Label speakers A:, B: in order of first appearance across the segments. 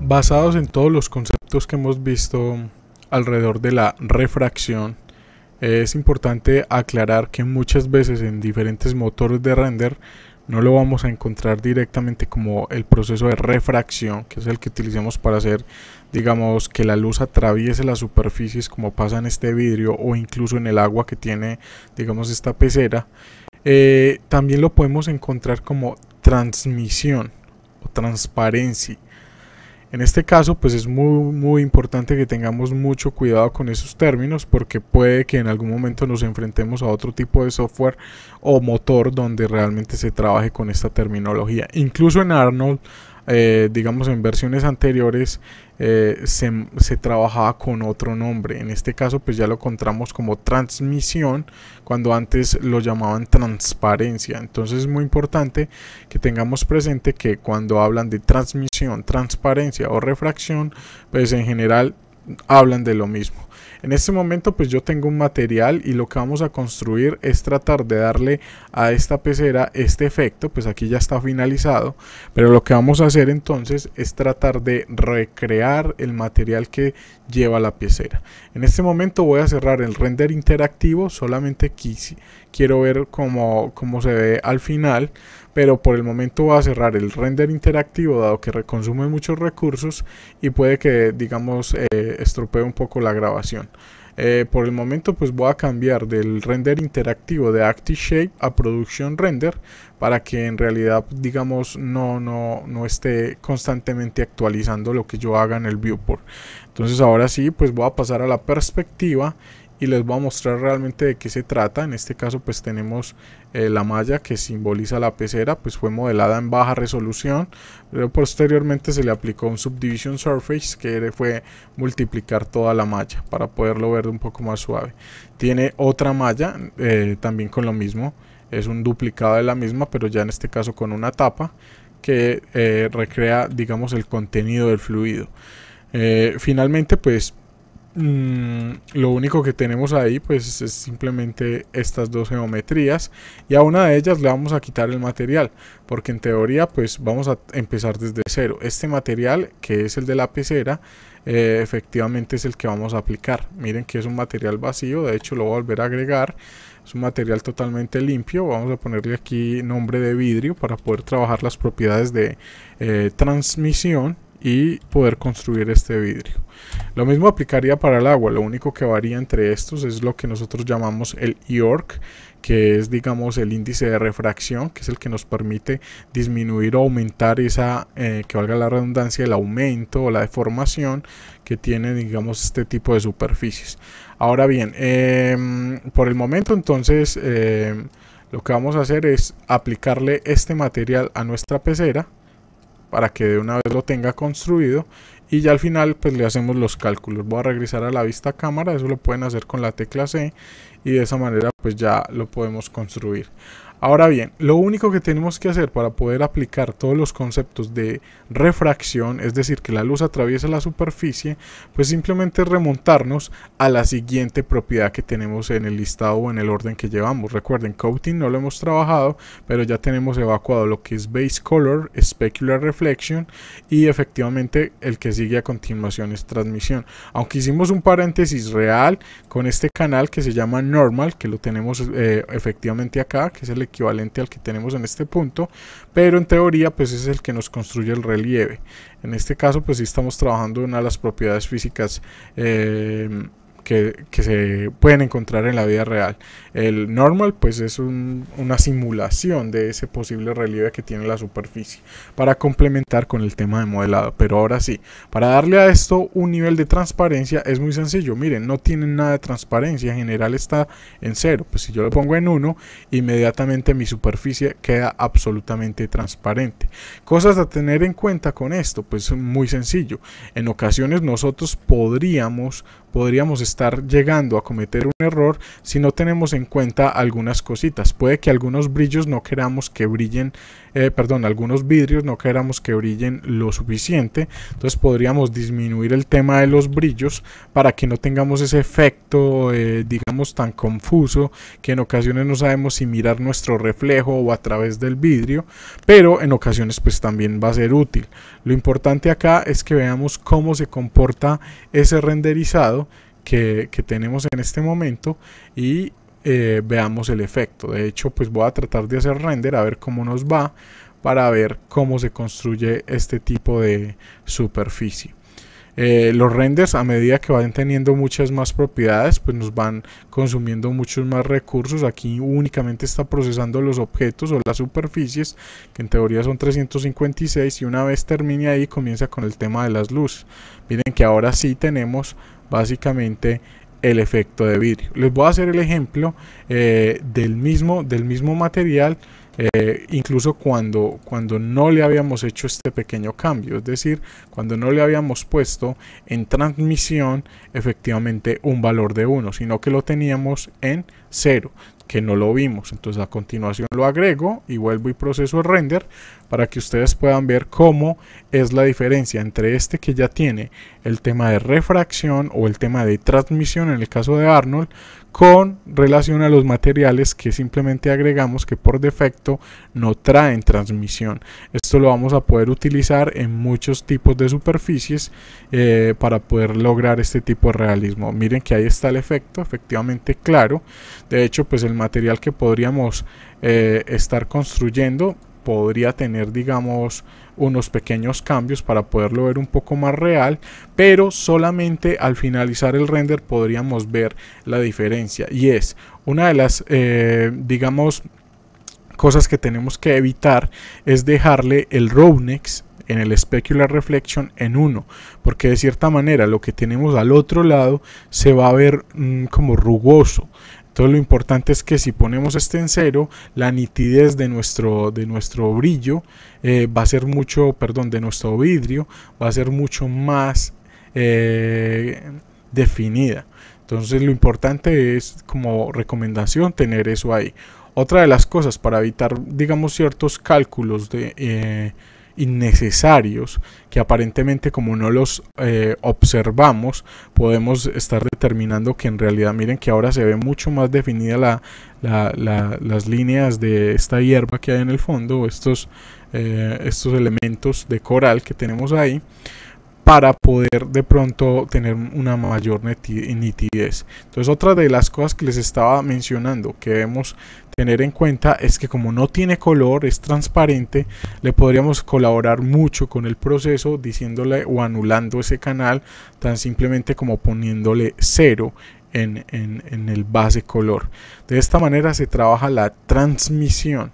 A: Basados en todos los conceptos que hemos visto alrededor de la refracción, es importante aclarar que muchas veces en diferentes motores de render no lo vamos a encontrar directamente como el proceso de refracción, que es el que utilizamos para hacer, digamos, que la luz atraviese las superficies como pasa en este vidrio o incluso en el agua que tiene, digamos, esta pecera. Eh, también lo podemos encontrar como transmisión o transparencia en este caso, pues es muy, muy importante que tengamos mucho cuidado con esos términos porque puede que en algún momento nos enfrentemos a otro tipo de software o motor donde realmente se trabaje con esta terminología. Incluso en Arnold eh, digamos, en versiones anteriores eh, se, se, trabajaba con otro nombre. En este caso, pues ya lo encontramos como transmisión, cuando antes lo llamaban transparencia. Entonces es muy importante que tengamos presente que cuando hablan de transmisión, transparencia o refracción, pues en general hablan de lo mismo. En este momento pues yo tengo un material y lo que vamos a construir es tratar de darle a esta pecera este efecto, pues aquí ya está finalizado, pero lo que vamos a hacer entonces es tratar de recrear el material que lleva la pecera. En este momento voy a cerrar el render interactivo, solamente aquí quiero ver cómo, se ve al final, pero por el momento voy a cerrar el render interactivo dado que consume muchos recursos y puede que digamos eh, estropee un poco la grabación. Eh, por el momento pues voy a cambiar del render interactivo de Active Shape a Production Render para que en realidad digamos no, no, no esté constantemente actualizando lo que yo haga en el viewport. Entonces ahora sí pues voy a pasar a la perspectiva y les voy a mostrar realmente de qué se trata. En este caso pues tenemos eh, la malla que simboliza la pecera, pues fue modelada en baja resolución, pero posteriormente se le aplicó un subdivision surface que fue multiplicar toda la malla para poderlo ver un poco más suave. Tiene otra malla eh, también con lo mismo, es un duplicado de la misma, pero ya en este caso con una tapa que eh, recrea digamos el contenido del fluido. finalmente pues Mm, lo único que tenemos ahí pues es simplemente estas dos geometrías y a una de ellas le vamos a quitar el material porque en teoría pues vamos a empezar desde cero este material que es el de la pecera eh, efectivamente es el que vamos a aplicar miren que es un material vacío de hecho lo voy a volver a agregar es un material totalmente limpio vamos a ponerle aquí nombre de vidrio para poder trabajar las propiedades de eh, transmisión y poder construir este vidrio. Lo mismo aplicaría para el agua, lo único que varía entre estos es lo que nosotros llamamos el IORC, que es digamos el índice de refracción, que es el que nos permite disminuir o aumentar esa, eh, que valga la redundancia, el aumento o la deformación que tiene digamos este tipo de superficies. Ahora bien, em, por el momento entonces em, lo que vamos a hacer es aplicarle este material a nuestra pecera para que de una vez lo tenga construido y ya al final pues le hacemos los cálculos voy a regresar a la vista cámara eso lo pueden hacer con la tecla C y de esa manera pues ya lo podemos construir. Ahora bien, lo único que tenemos que hacer para poder aplicar todos los conceptos de refracción, es decir, que la luz atraviesa la superficie, pues simplemente remontarnos a la siguiente propiedad que tenemos en el listado o en el orden que llevamos. Recuerden, coating no lo hemos trabajado, pero ya tenemos evacuado lo que es base color, specular reflection y efectivamente el que sigue a continuación es transmisión. Aunque hicimos un paréntesis real con este canal que se llama normal, que lo tenemos eh, efectivamente acá, que es el equivalente al que tenemos en este punto, pero en teoría pues es el que nos construye el relieve. En este caso pues si estamos trabajando una de las propiedades físicas eh, que, se pueden encontrar en la vida real. El normal pues es una simulación de ese posible relieve que tiene la superficie para complementar con el tema de modelado. Pero ahora sí, para darle a esto un nivel de transparencia es muy sencillo. Miren, no tienen nada de transparencia, en general está en cero. Pues si yo lo pongo en 1, inmediatamente mi superficie queda absolutamente transparente. Cosas a tener en cuenta con esto, pues es muy sencillo. En ocasiones nosotros podríamos podríamos estar llegando a cometer un error si no tenemos en cuenta algunas cositas. Puede que algunos brillos no queramos que brillen eh, perdón, algunos vidrios no queramos que brillen lo suficiente. Entonces podríamos disminuir el tema de los brillos para que no tengamos ese efecto, eh, digamos, tan confuso que en ocasiones no sabemos si mirar nuestro reflejo o a través del vidrio, pero en ocasiones pues también va a ser útil. Lo importante acá es que veamos cómo se comporta ese renderizado que, que tenemos en este momento y eh, veamos el efecto. De hecho, pues voy a tratar de hacer render a ver cómo nos va para ver cómo se construye este tipo de superficie. Eh, los renders a medida que van teniendo muchas más propiedades pues nos van consumiendo muchos más recursos aquí únicamente está procesando los objetos o las superficies que en teoría son 356 y una vez termine ahí comienza con el tema de las luces miren que ahora sí tenemos básicamente el efecto de vidrio. Les voy a hacer el ejemplo eh, del, mismo, del mismo material, eh, incluso cuando, cuando no le habíamos hecho este pequeño cambio, es decir, cuando no le habíamos puesto en transmisión efectivamente un valor de 1, sino que lo teníamos en 0 que no lo vimos entonces a continuación lo agrego y vuelvo y proceso render para que ustedes puedan ver cómo es la diferencia entre este que ya tiene el tema de refracción o el tema de transmisión en el caso de Arnold con relación a los materiales que simplemente agregamos que por defecto no traen transmisión. Esto lo vamos a poder utilizar en muchos tipos de superficies eh, para poder lograr este tipo de realismo. Miren que ahí está el efecto, efectivamente claro. De hecho, pues el material que podríamos eh, estar construyendo podría tener, digamos, unos pequeños cambios para poderlo ver un poco más real, pero solamente al finalizar el render podríamos ver la diferencia. Y es una de las, eh, digamos, cosas que tenemos que evitar es dejarle el Rownex en el Specular Reflection en uno porque de cierta manera lo que tenemos al otro lado se va a ver mm, como rugoso. Entonces lo importante es que si ponemos este en cero, la nitidez de nuestro, de nuestro brillo eh, va a ser mucho, perdón, de nuestro vidrio va a ser mucho más eh, definida. Entonces lo importante es como recomendación tener eso ahí. Otra de las cosas para evitar, digamos, ciertos cálculos de... Eh, innecesarios que aparentemente como no los eh, observamos podemos estar determinando que en realidad miren que ahora se ve mucho más definida la, las líneas de esta hierba que hay en el fondo estos, eh, estos elementos de coral que tenemos ahí para poder de pronto tener una mayor nitidez. Entonces otra de las cosas que les estaba mencionando que vemos tener en cuenta es que como no tiene color, es transparente, le podríamos colaborar mucho con el proceso diciéndole o anulando ese canal tan simplemente como poniéndole cero en, el base color. De esta manera se trabaja la transmisión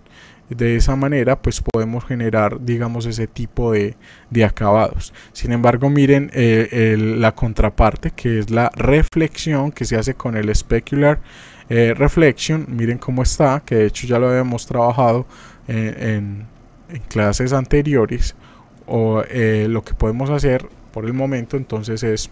A: de esa manera pues podemos generar digamos ese tipo de, acabados sin embargo miren eh, la contraparte que es la reflexión que se hace con el specular eh, reflection miren cómo está que de hecho ya lo habíamos trabajado eh, en, clases anteriores o lo que podemos hacer por el momento entonces es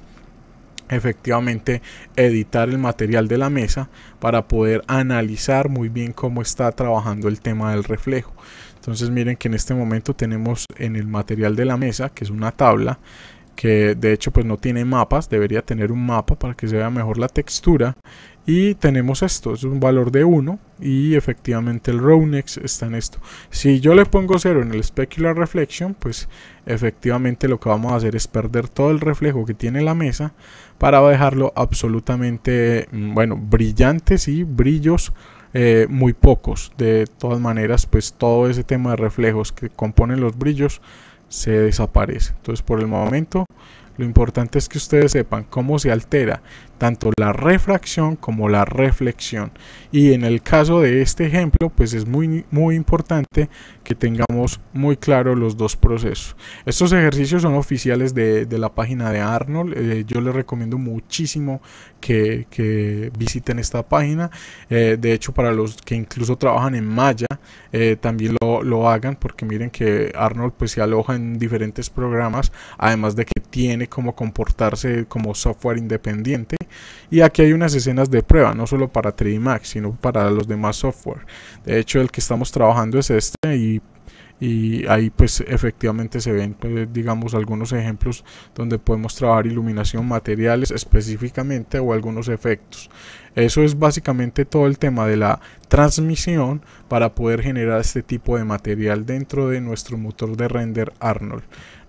A: efectivamente editar el material de la mesa para poder analizar muy bien cómo está trabajando el tema del reflejo. Entonces miren que en este momento tenemos en el material de la mesa, que es una tabla, que de hecho pues no tiene mapas, debería tener un mapa para que se vea mejor la textura y tenemos esto, es un valor de 1 y efectivamente el Rownex está en esto. Si yo le pongo 0 en el Specular Reflection, pues efectivamente lo que vamos a hacer es perder todo el reflejo que tiene la mesa para dejarlo absolutamente, mm, bueno, brillantes y brillos eh, muy pocos. De todas maneras, pues todo ese tema de reflejos que componen los brillos se desaparece. Entonces por el momento lo importante es que ustedes sepan cómo se altera tanto la refracción como la reflexión. Y en el caso de este ejemplo, pues es muy, muy importante que tengamos muy claro los dos procesos. Estos ejercicios son oficiales de, la página de Arnold. Eh, yo les recomiendo muchísimo que, visiten esta página. Eh, de hecho, para los que incluso trabajan en Maya, eh, también lo, lo hagan porque miren que Arnold pues se aloja en diferentes programas, además de que tiene como comportarse como software independiente. Y aquí hay unas escenas de prueba, no solo para 3D Max, sino para los demás software. De hecho, el que estamos trabajando es este y ahí pues efectivamente se ven pues, digamos algunos ejemplos donde podemos trabajar iluminación materiales específicamente o algunos efectos eso es básicamente todo el tema de la transmisión para poder generar este tipo de material dentro de nuestro motor de render Arnold